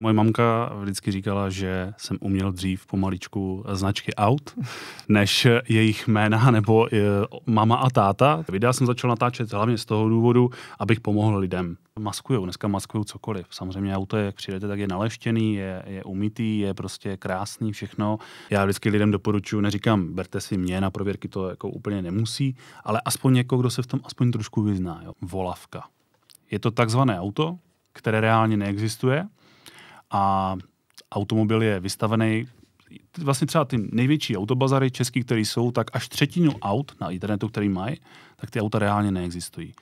Moje mamka vždycky říkala, že jsem uměl dřív pomaličku značky aut, než jejich jména nebo e, mama a táta. Videa jsem začal natáčet hlavně z toho důvodu, abych pomohl lidem. Maskujou, dneska maskuju cokoliv. Samozřejmě auto, je, jak přijdete, tak je naleštěný, je, je umytý, je prostě krásný všechno. Já vždycky lidem doporučuji, neříkám, berte si mě na prověrky, to jako úplně nemusí, ale aspoň někoho, jako, kdo se v tom aspoň trošku vyzná. Jo. Volavka. Je to takzvané auto, které reálně neexistuje, a automobil je vystavený vlastně třeba ty největší autobazary český, které jsou, tak až třetinu aut na internetu, který mají, tak ty auta reálně neexistují.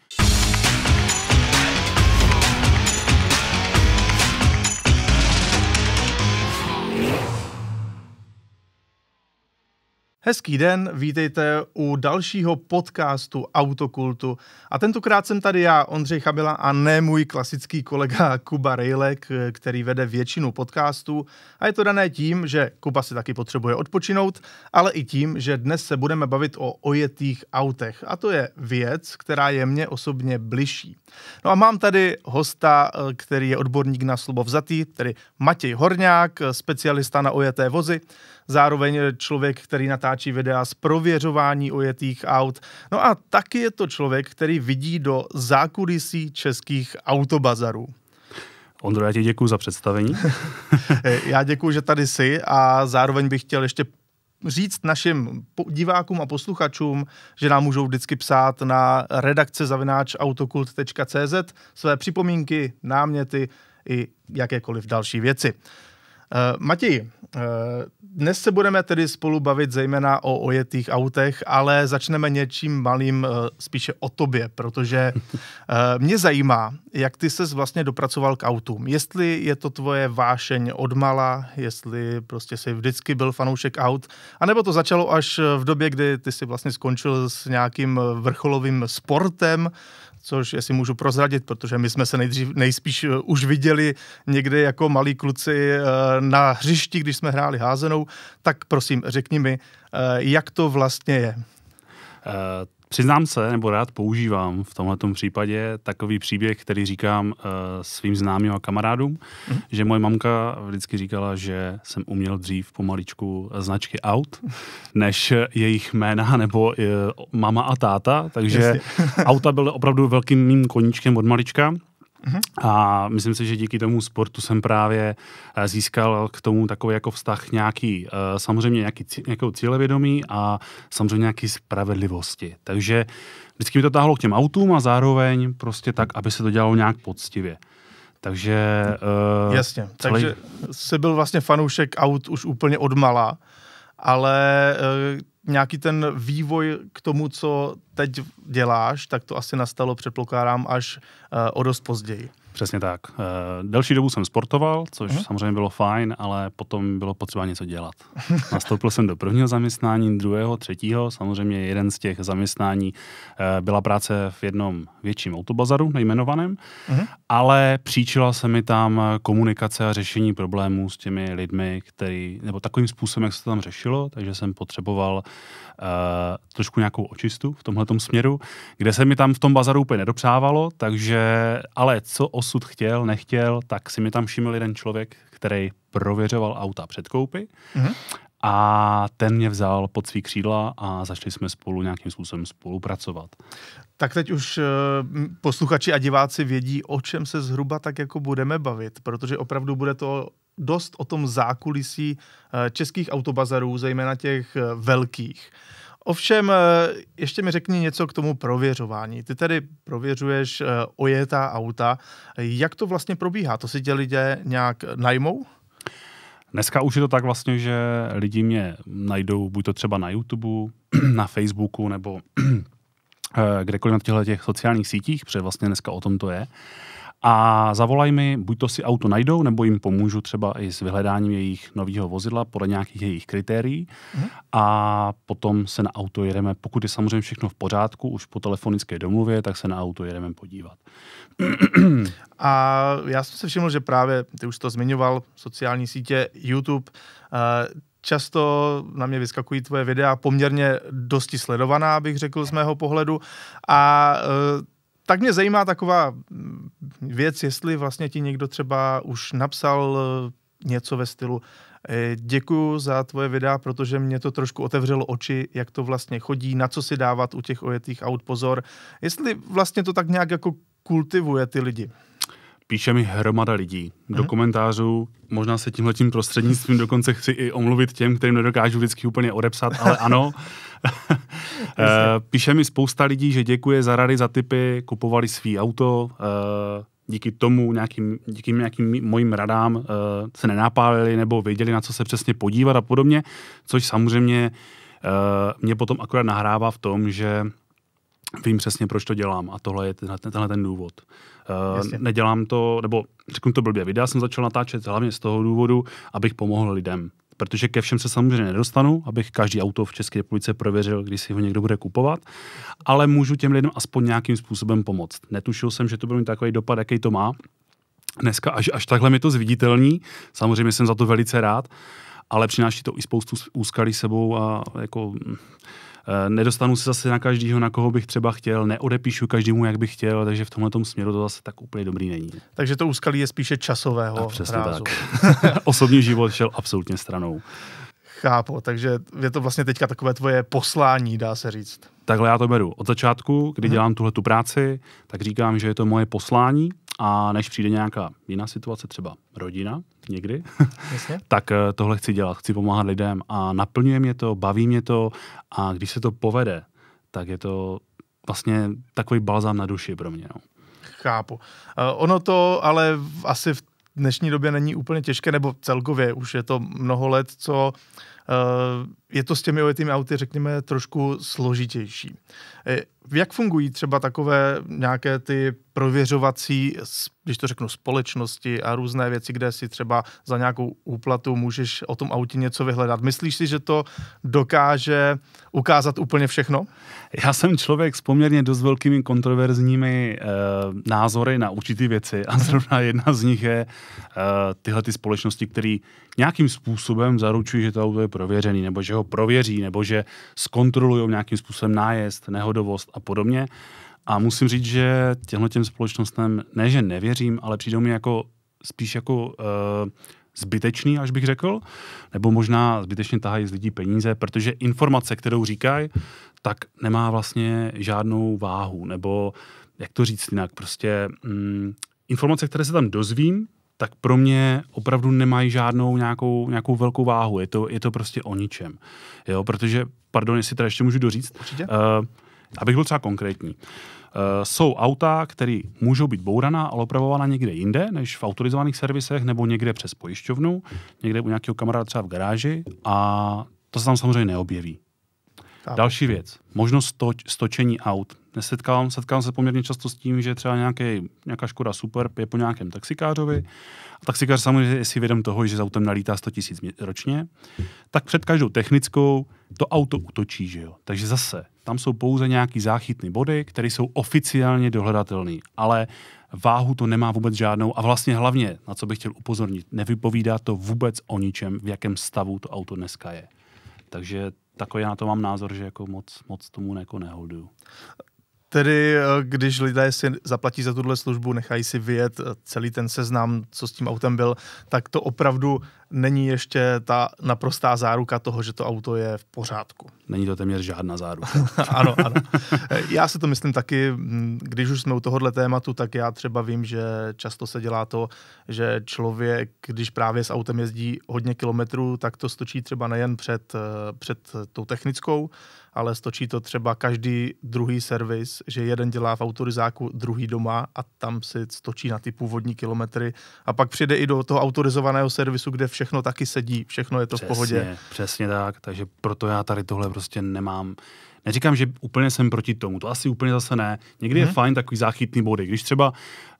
Hezký den, vítejte u dalšího podcastu Autokultu. A tentokrát jsem tady já, Ondřej Chabila, a ne můj klasický kolega Kuba Rejlek, který vede většinu podcastů. A je to dané tím, že Kuba si taky potřebuje odpočinout, ale i tím, že dnes se budeme bavit o ojetých autech. A to je věc, která je mně osobně bližší. No a mám tady hosta, který je odborník na slovo vzatý, tedy Matěj Horňák, specialista na ojeté vozy zároveň eh, člověk, který natáčí videa z prověřování ojetých aut. No a taky je to člověk, který vidí do zákulisí českých autobazarů. Ondro, já ti děkuji za představení. Eh, já děkuji, že tady jsi a zároveň bych chtěl ještě říct našim divákům a posluchačům, že nám můžou vždycky psát na redakce zavináč autokult.cz své připomínky, náměty i jakékoliv další věci. Eh, Matěj, eh, dnes se budeme tedy spolu bavit zejména o ojetých autech, ale začneme něčím malým eh, spíše o tobě, protože mě zajímá, jak ty ses vlastně dopracoval k autům. Jestli je to tvoje vášeň odmala, jestli prostě jsi vždycky byl fanoušek aut, anebo to začalo až v době, kdy ty jsi vlastně skončil s nějakým vrcholovým sportem, což jestli můžu prozradit, protože my jsme se nejdřív, nejspíš eh, už viděli někde jako malí kluci eh, na hřišti, když jsme hráli házenou, tak prosím, řekni mi, eh, jak to vlastně je? Přiznám se, nebo rád používám v tomhle případě takový příběh, který říkám uh, svým známým a kamarádům, mm. že moje mamka vždycky říkala, že jsem uměl dřív pomaličku značky aut, než jejich jména nebo uh, mama a táta, takže auta byly opravdu velkým mým koníčkem od malička. A myslím si, že díky tomu sportu jsem právě eh, získal k tomu takový jako vztah nějaký, eh, samozřejmě nějaký, nějakou cílevědomí a samozřejmě nějaký spravedlivosti. Takže vždycky mi to táhlo k těm autům a zároveň prostě tak, aby se to dělalo nějak poctivě. Takže... Uh, Jasně, celý... takže jsi byl vlastně fanoušek aut už úplně od mala, ale uh, nějaký ten vývoj k tomu, co teď děláš, tak to asi nastalo, předpokládám, až uh, o dost později. Přesně tak. E, delší dobu jsem sportoval, což hmm. samozřejmě bylo fajn, ale potom bylo potřeba něco dělat. Nastoupil jsem do prvního zaměstnání, druhého, třetího. Samozřejmě jeden z těch zaměstnání e, byla práce v jednom větším autobazaru, nejmenovaném, hmm. ale příčila se mi tam komunikace a řešení problémů s těmi lidmi, který, nebo takovým způsobem, jak se to tam řešilo, takže jsem potřeboval e, trošku nějakou očistu v tomhle směru, kde se mi tam v tom bazaru úplně nedopřávalo, takže, ale co dosud chtěl, nechtěl, tak si mi tam všiml jeden člověk, který prověřoval auta před koupy. Mm-hmm. A ten mě vzal pod svý křídla a začali jsme spolu nějakým způsobem spolupracovat. Tak teď už eh, posluchači a diváci vědí, o čem se zhruba tak jako budeme bavit, protože opravdu bude to dost o tom zákulisí eh, českých autobazarů, zejména těch eh, velkých. Ovšem, eh, ještě mi řekni něco k tomu prověřování. Ty tedy prověřuješ eh, ojetá auta. Jak to vlastně probíhá? To si tě lidé nějak najmou? Dneska už je to tak vlastně, že lidi mě najdou buď to třeba na YouTube, na Facebooku nebo eh, kdekoliv na těchto těch sociálních sítích, protože vlastně dneska o tom to je a zavolaj mi, buď to si auto najdou, nebo jim pomůžu třeba i s vyhledáním jejich nového vozidla podle nějakých jejich kritérií mm-hmm. a potom se na auto jedeme, pokud je samozřejmě všechno v pořádku, už po telefonické domluvě, tak se na auto jedeme podívat. A já jsem se všiml, že právě, ty už to zmiňoval, sociální sítě, YouTube, eh, často na mě vyskakují tvoje videa poměrně dosti sledovaná, bych řekl z mého pohledu. A eh, tak mě zajímá taková mm, věc, jestli vlastně ti někdo třeba už napsal eh, něco ve stylu eh, děkuju za tvoje videa, protože mě to trošku otevřelo oči, jak to vlastně chodí, na co si dávat u těch ojetých aut pozor. Jestli vlastně to tak nějak jako kultivuje ty lidi. Píše mi hromada lidí mhm. do komentářů. Možná se tímhletím prostřednictvím dokonce chci i omluvit těm, kterým nedokážu vždycky úplně odepsat, ale ano. Eh, píše mi spousta lidí, že děkuje za rady, za typy, kupovali svý auto, eh, díky tomu, nějakým, díky nějakým mojim radám eh, se nenápálili nebo věděli, na co se přesně podívat a podobně, což samozřejmě mě potom akorát nahrává v tom, že vím přesně, proč to dělám a tohle je tenhle, tenhle ten důvod. Uh, Nedělám to, nebo řeknu to blbě, videa jsem začal natáčet hlavně z toho důvodu, abych pomohl lidem. Protože ke všem se samozřejmě nedostanu, abych každý auto v České republice prověřil, když si ho někdo bude kupovat, ale můžu těm lidem aspoň nějakým způsobem pomoct. Netušil jsem, že to bude mít takový dopad, jaký to má. Dneska až, až takhle mi to zviditelní, samozřejmě jsem za to velice rád, ale přináší to i spoustu úskalí sebou a jako eh, nedostanu se zase na každýho, na koho bych třeba chtěl, neodepíšu každému, jak bych chtěl, takže v tomhle směru to zase tak úplně dobrý není. Takže to úskalí je spíše časového a přesně rázu. tak. Osobní život šel absolutně stranou. Chápu, takže je to vlastně teďka takové tvoje poslání, dá se říct. Takhle já to beru. Od začátku, kdy hmm. dělám tuhle tu práci, tak říkám, že je to moje poslání, a než přijde nějaká jiná situace, třeba rodina někdy, tak eh, tohle chci dělat, chci pomáhat lidem a naplňuje mě to, baví mě to a když se to povede, tak je to vlastně takový balzám na duši pro mě. No. Chápu. Uh, ono to ale v, asi v dnešní době není úplně těžké, nebo celkově už je to mnoho let, co uh, Eh, je to s těmi ojetými auty, řekněme, trošku složitější. Eh, jak fungují třeba takové nějaké ty prověřovací, když to řeknu, společnosti a různé věci, kde si třeba za nějakou úplatu můžeš o tom autě něco vyhledat? Myslíš si, že to dokáže ukázat úplně všechno? Já jsem člověk s poměrně dost velkými kontroverzními e, názory na určité věci a zrovna jedna z nich je e, tyhle ty společnosti, které nějakým způsobem zaručují, že to auto je prověřený, nebo že ho prověří, nebo že zkontrolují nějakým způsobem nájezd, nehodovost a podobně. A musím říct, že těmhle těm společnostem ne, že nevěřím, ale přijde mi jako spíš jako uh, zbytečný, až bych řekl, nebo možná zbytečně tahají z lidí peníze, protože informace, kterou říkají, tak nemá vlastně žádnou váhu, nebo jak to říct jinak, prostě mm, informace, které se tam dozvím, tak pro mě opravdu nemají žádnou nějakou, nějakou velkou váhu. Je to, je to prostě o ničem. Jo, protože, pardon, jestli teda ještě můžu doříct, uh, abych byl třeba konkrétní. Uh, jsou auta, které můžou být bouraná, ale opravována někde jinde, než v autorizovaných servisech, nebo někde přes pojišťovnu, někde u nějakého kamaráda třeba v garáži a to se tam samozřejmě neobjeví. Chápu. Další věc, možnost toč, stočení aut. Nesetkávám, setkám se poměrně často s tím, že třeba nějaký, nějaká Škoda Super je po nějakém taxikářovi. A taxikář samozřejmě je si vědom toho, že s autem nalítá 100 tisíc ročně. Tak před každou technickou to auto utočí, že jo. Takže zase, tam jsou pouze nějaký záchytné body, které jsou oficiálně dohledatelné, ale váhu to nemá vůbec žádnou a vlastně hlavně, na co bych chtěl upozornit, nevypovídá to vůbec o ničem, v jakém stavu to auto dneska je. Takže takový na to mám názor, že jako moc, moc tomu jako neholduju. Tedy, eh, když lidé si zaplatí za tuhle službu, nechají si vyjet eh, celý ten seznam, co s tím autem byl, tak to opravdu není ještě ta naprostá záruka toho, že to auto je v pořádku. Není to téměř žádná záruka. ano, ano. Eh, já si to myslím taky, hm, když už jsme u tohohle tématu, tak já třeba vím, že často se dělá to, že člověk, když právě s autem jezdí hodně kilometrů, tak to stočí třeba nejen před, před tou technickou, ale stočí to třeba každý druhý servis, že jeden dělá v autorizáku, druhý doma a tam si stočí na ty původní kilometry a pak přijde i do toho autorizovaného servisu, kde všechno taky sedí, všechno je to přesně, v pohodě. Přesně tak, takže proto já tady tohle prostě nemám Neříkám, že úplně jsem proti tomu, to asi úplně zase ne. Někdy hmm. je mhm. fajn takový záchytný body. Když třeba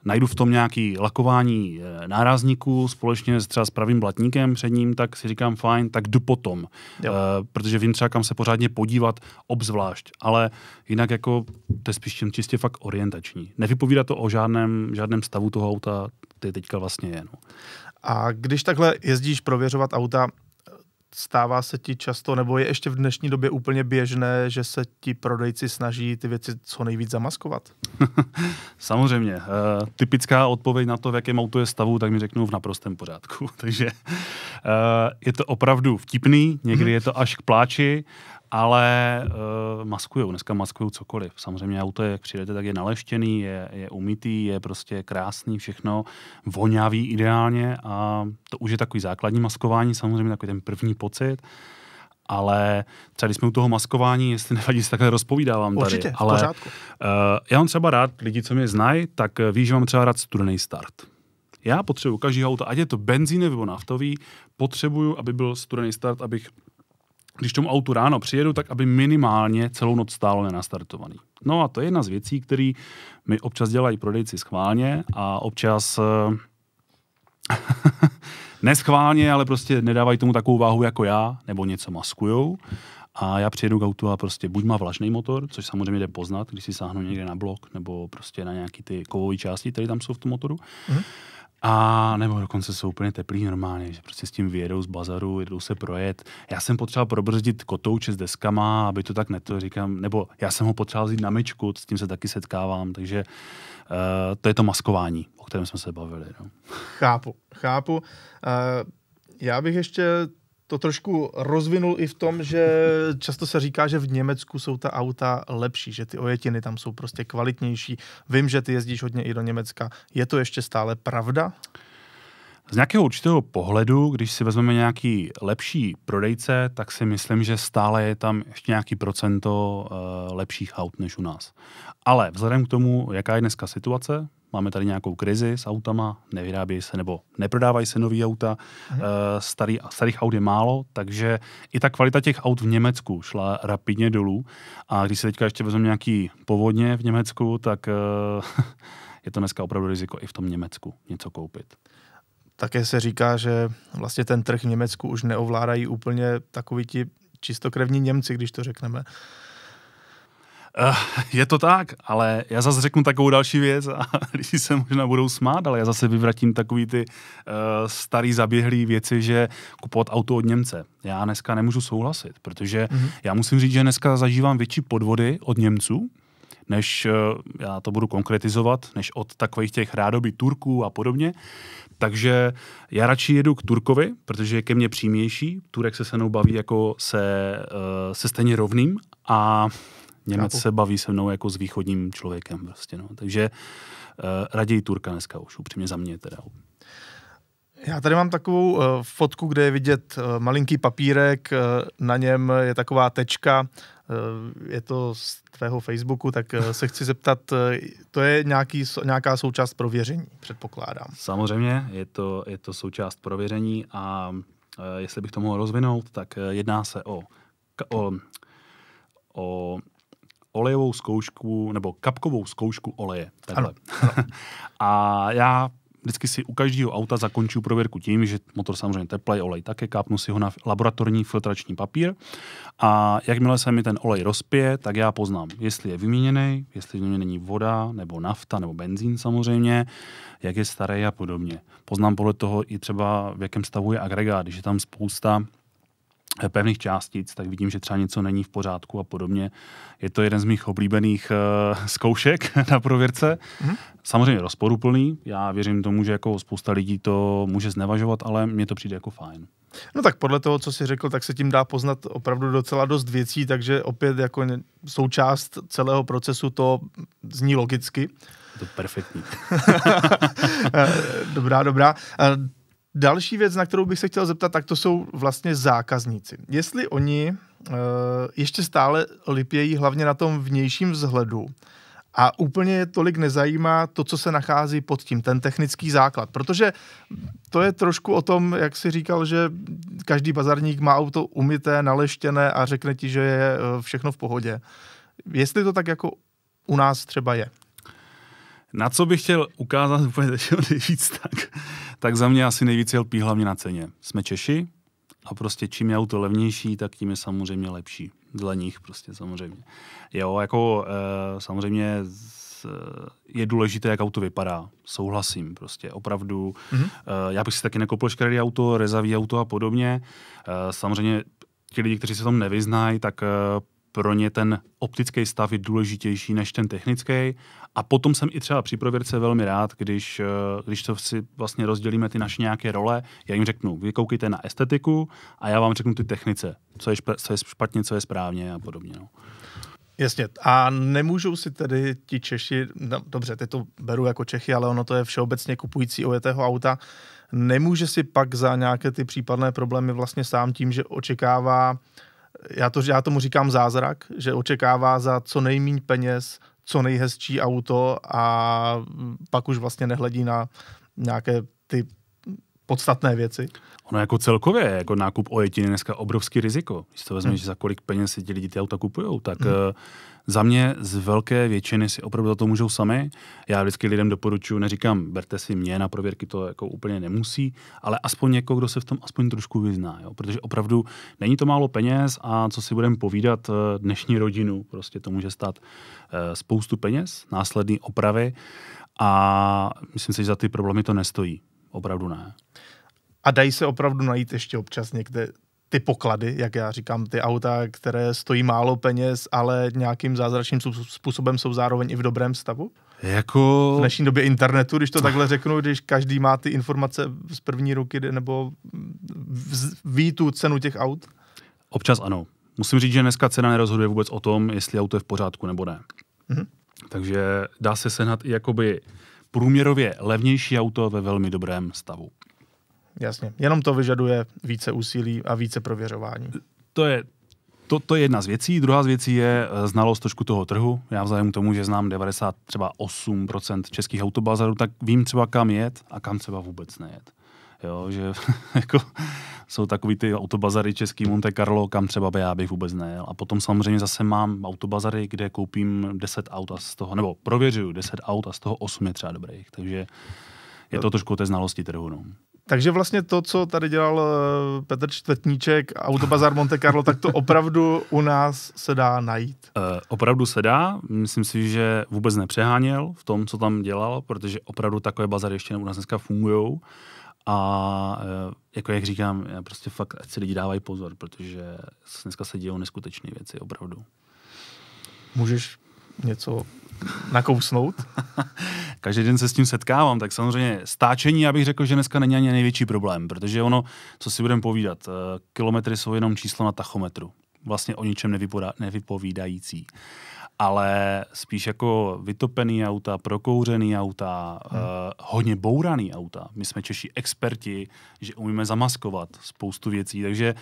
najdu v tom nějaký lakování eh, nárazníků společně s třeba s pravým blatníkem před ním, tak si říkám fajn, tak jdu potom. Uh, protože vím třeba, kam se pořádně podívat obzvlášť. Ale jinak jako to je spíš čistě fakt orientační. Nevypovídá to o žádném, žádném stavu toho auta, který teďka vlastně je. No. A když takhle jezdíš prověřovat auta, stává se ti často, nebo je ještě v dnešní době úplně běžné, že se ti prodejci snaží ty věci co nejvíc zamaskovat? Samozřejmě. E, typická odpověď na to, v jakém autu je stavu, tak mi řeknou v naprostém pořádku. Takže e, je to opravdu vtipný, někdy mhm. je to až k pláči ale uh, maskujou, dneska maskují cokoliv. Samozřejmě auto, jak přijdete, tak je naleštěný, je, je umytý, je prostě krásný, všechno voňavý ideálně a to už je takový základní maskování, samozřejmě takový ten první pocit ale třeba když jsme u toho maskování, jestli nevadí, se takhle rozpovídávám tady. Určitě, ale, Uh, já mám třeba rád, lidi, co mě znají, tak eh, ví, že mám třeba rád studený start. Já potřebuju každý auto, ať je to benzín nebo naftový, potřebuju, aby byl studený start, abych když tomu autu ráno přijedu, tak aby minimálně celou noc stálo nenastartovaný. No a to je jedna z věcí, které mi občas dělají prodejci schválně a občas eh, neschválně, ale prostě nedávají tomu takovou váhu jako já, nebo něco maskujou. A já přijedu k autu a prostě buď má vlažný motor, což samozřejmě jde poznat, když si sáhnu někde na blok nebo prostě na nějaký ty kovové části, které tam jsou v tom motoru. Mm-hmm. A nebo dokonce jsou úplně teplý normálně, že prostě s tím vyjedou z bazaru, jedou se projet. Já jsem potřeboval probrzdit kotouče s deskama, aby to tak neto říkám, nebo já jsem ho potřeboval vzít na myčku, s tím se taky setkávám, takže uh, to je to maskování, o kterém jsme se bavili. No. Chápu, chápu. Uh, já bych ještě to trošku rozvinul i v tom, že často se říká, že v Německu jsou ta auta lepší, že ty ojetiny tam jsou prostě kvalitnější. Vím, že ty jezdíš hodně i do Německa. Je to ještě stále pravda? Z nějakého určitého pohledu, když si vezmeme nějaký lepší prodejce, tak si myslím, že stále je tam ještě nějaký procento eh, lepších aut než u nás. Ale vzhledem k tomu, jaká je dneska situace, máme tady nějakou krizi s autama, nevyrábějí se nebo neprodávají se nový auta, mhm. eh, starý, starých aut je málo, takže i ta kvalita těch aut v Německu šla rapidně dolů a když se teďka ještě vezmeme nějaký povodně v Německu, tak eh, je to dneska opravdu riziko i v tom Německu něco koupit. Také se říká, že vlastně ten trh v Německu už neovládají úplně takoví ti čistokrevní Němci, když to řekneme. Uh, Eh, je to tak, ale já zase řeknu takovou další věc a lidi se možná budou smát, ale já zase vyvratím takový ty uh, starý zaběhlý věci, že kupovat auto od Němce. Já dneska nemůžu souhlasit, protože mm-hmm. já musím říct, že dneska zažívám větší podvody od Němců, než, eh, já to budu konkretizovat, než od takových těch rádoby Turků a podobně. Takže já radši jedu k Turkovi, protože je ke mně přímější. Turek se se mnou baví jako se, se stejně rovným a Němec Kápu. se baví se mnou jako s východním člověkem. Prostě, no. Takže uh, raději Turka dneska už, upřímně za mě teda. Já tady mám takovou uh, fotku, kde je vidět uh, malinký papírek, uh, na něm je taková tečka, uh, je to z tvého Facebooku, tak uh, se chci zeptat, uh, to je nějaký, nějaká součást prověření, předpokládám. Samozřejmě, je to, je to součást prověření a uh, jestli bych to mohl rozvinout, tak uh, jedná se o, o, o olejovou zkoušku nebo kapkovou zkoušku oleje. Ano. Ano. a já vždycky si u každého auta zakončuju prověrku tím, že motor samozřejmě teplej, olej také, kápnu si ho na laboratorní filtrační papír a jakmile se mi ten olej rozpije, tak já poznám, jestli je vyměněný, jestli v něm není voda, nebo nafta, nebo benzín samozřejmě, jak je starý a podobně. Poznám podle toho i třeba, v jakém stavu je agregát, když je tam spousta Eh, pevných částic, tak vidím, že třeba něco není v pořádku a podobně. Je to jeden z mých oblíbených uh, zkoušek na prověrce. Mm-hmm. Samozřejmě rozporuplný, já věřím tomu, že jako spousta lidí to může znevažovat, ale mně to přijde jako fajn. No tak podle toho, co jsi řekl, tak se tím dá poznat opravdu docela dost věcí, takže opět jako součást celého procesu to zní logicky. To perfektní. Eh, dobrá, dobrá. Další věc, na kterou bych se chtěl zeptat, tak to jsou vlastně zákazníci. Jestli oni uh, ještě stále lipějí hlavně na tom vnějším vzhledu a úplně je tolik nezajímá to, co se nachází pod tím, ten technický základ. Protože to je trošku o tom, jak si říkal, že každý bazarník má auto umyté, naleštěné a řekne ti, že je eh, všechno v pohodě. Jestli to tak jako u nás třeba je. Na co bych chtěl ukázat úplně nejvíc tak, tak za mě asi nejvíc LP hlavně na ceně. Jsme Češi a prostě čím je auto levnější, tak tím je samozřejmě lepší. Dle nich prostě samozřejmě. Jo, jako e, samozřejmě z, eh, je důležité, jak auto vypadá. Souhlasím prostě, opravdu. Mm-hmm. E, já bych si taky nekoupil škaredý auto, rezavý auto a podobně. E, samozřejmě ti lidi, kteří se tom nevyznají, tak pro ně ten optický stav je důležitější než ten technický. A potom jsem i třeba při prověrce velmi rád, když, eh, když to si vlastně rozdělíme ty naše nějaké role, já jim řeknu, vy koukejte na estetiku a já vám řeknu ty technice, co je, špa, co je špatně, co je správně a podobně. No. Jasně. A nemůžou si tedy ti Češi, no, dobře, ty to beru jako Čechy, ale ono to je všeobecně kupující ojetého auta, nemůže si pak za nějaké ty případné problémy vlastně sám tím, že očekává uh, já, to, já tomu říkám zázrak, že očekává za co nejméně peněz co nejhezčí auto a pak už vlastně nehledí na nějaké ty podstatné věci? Ono jako celkově, jako nákup ojetiny dneska obrovský riziko. Když to vezmeš, hmm. za kolik peněz si ti lidi ty auta kupují, tak hmm. Eh, za mě z velké většiny si opravdu za to můžou sami. Já vždycky lidem doporučuji, neříkám, berte si mě na prověrky, to jako úplně nemusí, ale aspoň někoho, jako, kdo se v tom aspoň trošku vyzná, jo? protože opravdu není to málo peněz a co si budeme povídat eh, dnešní rodinu, prostě to může stát eh, spoustu peněz, následné opravy a myslím si, že za ty problémy to nestojí opravdu ne. A dají se opravdu najít ještě občas někde ty poklady, jak já říkám, ty auta, které stojí málo peněz, ale nějakým zázračným způsobem jsou zároveň i v dobrém stavu? Jako... V dnešní době internetu, když to takhle řeknu, když každý má ty informace z první ruky nebo ví tu cenu těch aut? Občas ano. Musím říct, že dneska cena nerozhoduje vůbec o tom, jestli auto je v pořádku nebo ne. Mhm. Takže dá se sehnat i jakoby průměrově levnější auto ve velmi dobrém stavu. Jasně, jenom to vyžaduje více úsilí a více prověřování. To je to, to je jedna z věcí. Druhá z věcí je eh, znalost trošku toho trhu. Já vzhledem k tomu, že znám 90 třeba českých autobazarů, tak vím třeba kam jet a kam třeba vůbec nejet. Jo, že jako jsou takový ty autobazary český Monte Carlo, kam třeba by já bych vůbec nejel. A potom samozřejmě zase mám autobazary, kde koupím 10 aut a z toho, nebo prověřuju 10 aut a z toho 8 je třeba dobrých. Takže je to trošku o té znalosti trhu. No. Takže vlastně to, co tady dělal eh, Petr Čtvrtníček, Autobazar Monte Carlo, tak to opravdu u nás se dá najít? E, opravdu se dá. Myslím si, že vůbec nepřeháněl v tom, co tam dělal, protože opravdu takové bazary ještě u nás dneska fungují. A e, jako jak říkám, prostě fakt, ať si lidi dávají pozor, protože dneska se dějou neskutečné věci, opravdu. Můžeš něco nakousnout? Každý den se s tím setkávám, tak samozřejmě stáčení, já bych řekl, že dneska není ani největší problém, protože ono, co si budeme povídat, e, kilometry jsou jenom číslo na tachometru. Vlastně o ničem nevypovídající ale spíš jako vytopený auta, prokouřený auta, hmm. uh, hodně bouraný auta. My jsme Češi experti, že umíme zamaskovat spoustu věcí, takže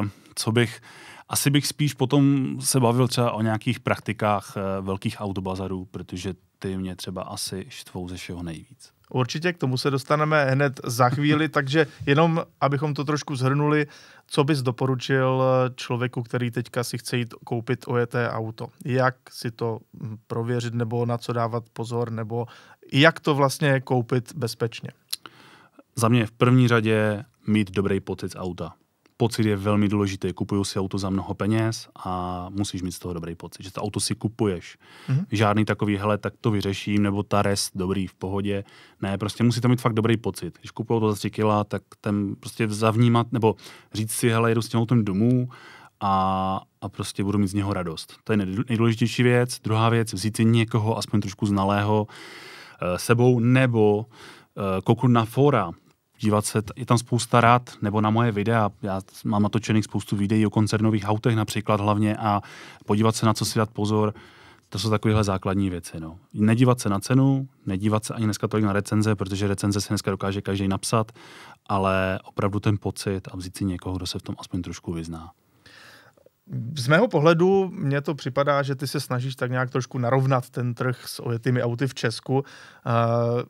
uh, co bych, asi bych spíš potom se bavil třeba o nějakých praktikách uh, velkých autobazarů, protože ty mě třeba asi štvou ze všeho nejvíc. Určitě k tomu se dostaneme hned za chvíli, takže jenom abychom to trošku zhrnuli, co bys doporučil člověku, který teďka si chce jít koupit ojeté auto? Jak si to hm, prověřit nebo na co dávat pozor nebo jak to vlastně koupit bezpečně? Za mě v první řadě mít dobrý pocit z auta pocit je velmi důležitý. Kupuju si auto za mnoho peněz a musíš mít z toho dobrý pocit, že to auto si kupuješ. Mm-hmm. Žádný takový, hele, tak to vyřeším, nebo ta rest, dobrý, v pohodě. Ne, prostě musí to mít fakt dobrý pocit. Když kupuju to za 3 kila, tak ten prostě zavnímat, nebo říct si, hele, jedu s tím autem domů a, a prostě budu mít z něho radost. To je nejdůležitější věc. Druhá věc, vzít si někoho aspoň trošku znalého eh, sebou, nebo eh, kouknu na fora, dívat se, je tam spousta rád, nebo na moje videa, já mám natočených spoustu videí o koncernových autech například hlavně a podívat se na co si dát pozor, to jsou takovéhle základní věci. No. Nedívat se na cenu, nedívat se ani dneska tolik na recenze, protože recenze se dneska dokáže každý napsat, ale opravdu ten pocit a vzít si někoho, kdo se v tom aspoň trošku vyzná. Z mého pohledu mně to připadá, že ty se snažíš tak nějak trošku narovnat ten trh s ojetými auty v Česku. Eh,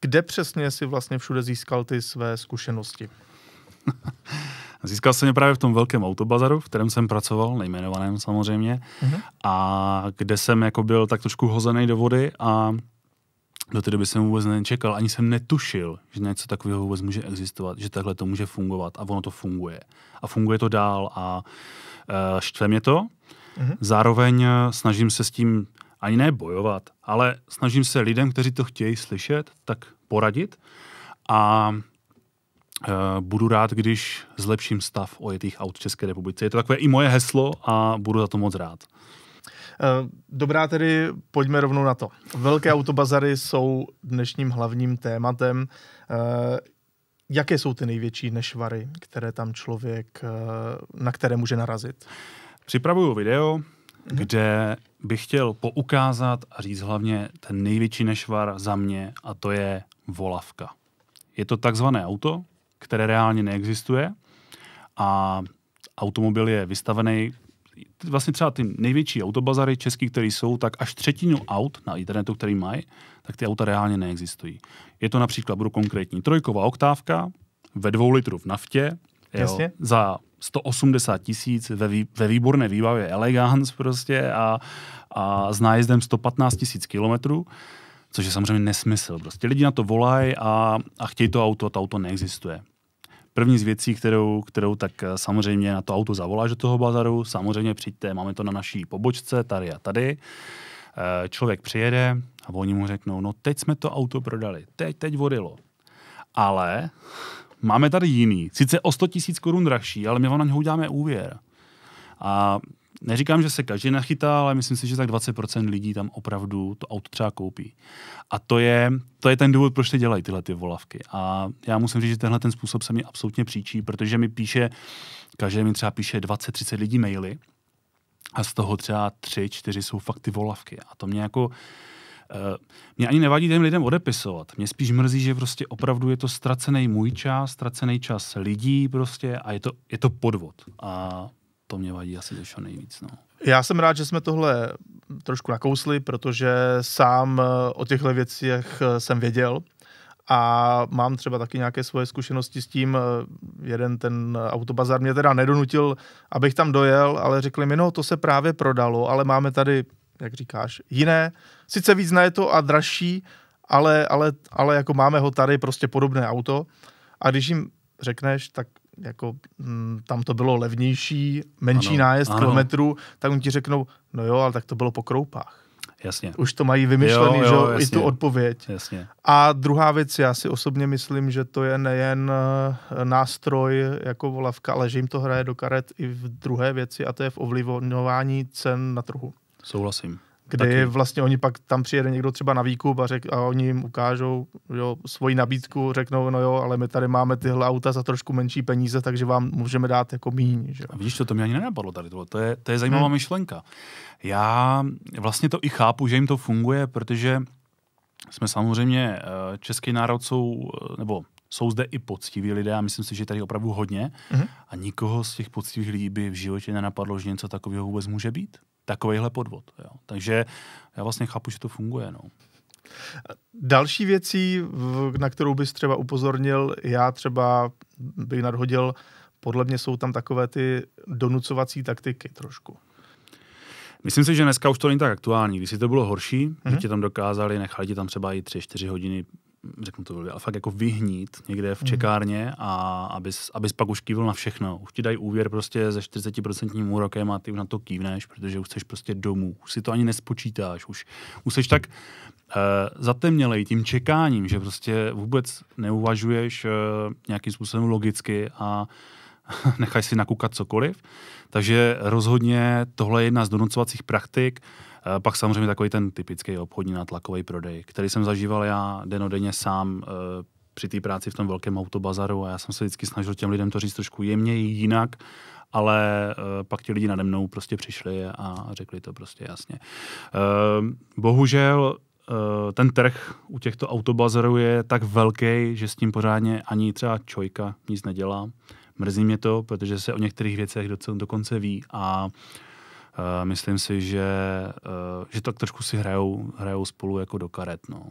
kde přesně si vlastně všude získal ty své zkušenosti? Získal jsem je právě v tom velkém autobazaru, v kterém jsem pracoval, nejmenovaném samozřejmě, mm-hmm. a kde jsem jako byl tak trošku hozený do vody a do té doby jsem vůbec nečekal, ani jsem netušil, že něco takového vůbec může existovat, že takhle to může fungovat a ono to funguje. A funguje to dál a uh, štve mě to. Mm-hmm. Zároveň eh, snažím se s tím ani ne bojovat, ale snažím se lidem, kteří to chtějí slyšet, tak poradit a eh, budu rád, když zlepším stav ojetých aut v České republice. Je to takové i moje heslo a budu za to moc rád. Eh, dobrá tedy, pojďme rovnou na to. Velké autobazary jsou dnešním hlavním tématem. Eh, jaké jsou ty největší nešvary, které tam člověk, na které může narazit? Připravuju video, mm-hmm. kde bych chtěl poukázat a říct hlavně ten největší nešvar za mě a to je volavka. Je to takzvané auto, které reálně neexistuje a automobil je vystavený vlastně třeba ty největší autobazary český, které jsou, tak až třetinu aut na internetu, který mají, tak ty auta reálně neexistují. Je to například, budu konkrétní, trojková oktávka ve dvou litru v naftě, jo, za 180 tisíc ve, vý, ve výborné výbavě Elegance prostě a, a s nájezdem 115 tisíc kilometrů, což je samozřejmě nesmysl. Prostě lidi na to volají a, a chtějí to auto a to auto neexistuje. První z věcí, kterou, kterou tak eh, samozřejmě na to auto zavoláš do toho bazaru, samozřejmě přijďte, máme to na naší pobočce, tady a tady. Eh, člověk přijede a oni mu řeknou, no teď jsme to auto prodali, teď, teď vodilo. Ale Máme tady jiný, sice o 100 tisíc korun dražší, ale my vám na něho uděláme úvěr. A neříkám, že se každý nachytá, ale myslím si, že tak 20% lidí tam opravdu to auto třeba koupí. A to je, to je ten důvod, proč ty dělají tyhle ty volavky. A já musím říct, že tenhle ten způsob se mi absolutně příčí, protože mi píše, každý mi třeba píše 20-30 lidí maily a z toho třeba 3-4 jsou fakt ty volavky. A to mě jako, Eh, mě ani nevadí těm lidem odepisovat. Mě spíš mrzí, že prostě opravdu je to ztracený můj čas, ztracený čas lidí prostě a je to, je to podvod. A to mě vadí asi ještě nejvíc. No. Já jsem rád, že jsme tohle trošku nakousli, protože sám eh, o těchto věcech eh, jsem věděl a mám třeba taky nějaké svoje zkušenosti s tím. Jeden ten autobazar mě teda nedonutil, abych tam dojel, ale řekli mi, no to se právě prodalo, ale máme tady, jak říkáš, jiné sice víc na je to a dražší, ale, ale, ale jako máme ho tady prostě podobné auto a když jim řekneš, tak jako m, mm, tam to bylo levnější, menší ano, nájezd ano. kilometrů, tak oni ti řeknou, no jo, ale tak to bylo po kroupách. Jasně. Už to mají vymyšlený, jo, jo, že jasně. i tu odpověď. Jasně. A druhá věc, já si osobně myslím, že to je nejen eh, nástroj jako volavka, ale že jim to hraje do karet i v druhé věci a to je v ovlivňování cen na trhu. Souhlasím kdy Taky. vlastně oni pak tam přijede někdo třeba na výkup a, řek, a oni jim ukážou jo, svoji nabídku, řeknou, no jo, ale my tady máme tyhle auta za trošku menší peníze, takže vám můžeme dát jako míň. Že? A vidíš, to, to mě ani nenapadlo tady, to, to je, to je zajímavá hmm. myšlenka. Já vlastně to i chápu, že jim to funguje, protože jsme samozřejmě, eh, český národ jsou, eh, nebo jsou zde i poctiví lidé a myslím si, že tady opravdu hodně. Mm-hmm. A nikoho z těch poctivých lidí by v životě nenapadlo, že něco takového vůbec může být takovýhle podvod. Jo. Takže já vlastně chápu, že to funguje. No. Další věcí, na kterou bys třeba upozornil, já třeba bych nadhodil, podle mě jsou tam takové ty donucovací taktiky trošku. Myslím si, že dneska už to není tak aktuální. Když si to bylo horší, mm-hmm. že tě tam dokázali, nechali ti tam třeba i 3-4 hodiny řeknu to ale fakt jako vyhnít někde v čekárně a abys, abys pak už kývil na všechno. Už ti dají úvěr prostě ze 40% úrokem a ty už na to kývneš, protože už chceš prostě domů. Už si to ani nespočítáš. Už, už jsi tak uh, zatemnělej tím čekáním, že prostě vůbec neuvažuješ uh, nějakým způsobem logicky a necháš si nakukat cokoliv. Takže rozhodně tohle je jedna z donucovacích praktik, uh, Eh, pak samozřejmě takový ten typický obchodní nátlakový prodej, který jsem zažíval já denodenně sám eh, při té práci v tom velkém autobazaru a já jsem se vždycky snažil těm lidem to říct trošku jemněji, jinak, ale eh, pak ti lidi nade mnou prostě přišli a řekli to prostě jasně. bohužel ten trh u těchto autobazarů je tak velký, že s tím pořádně ani třeba čojka nic nedělá. Mrzí mě to, protože se o některých věcech dokonce ví a uh, Eh, myslím si, že, eh, že tak trošku si hrajou, hrajou spolu jako do karet. No.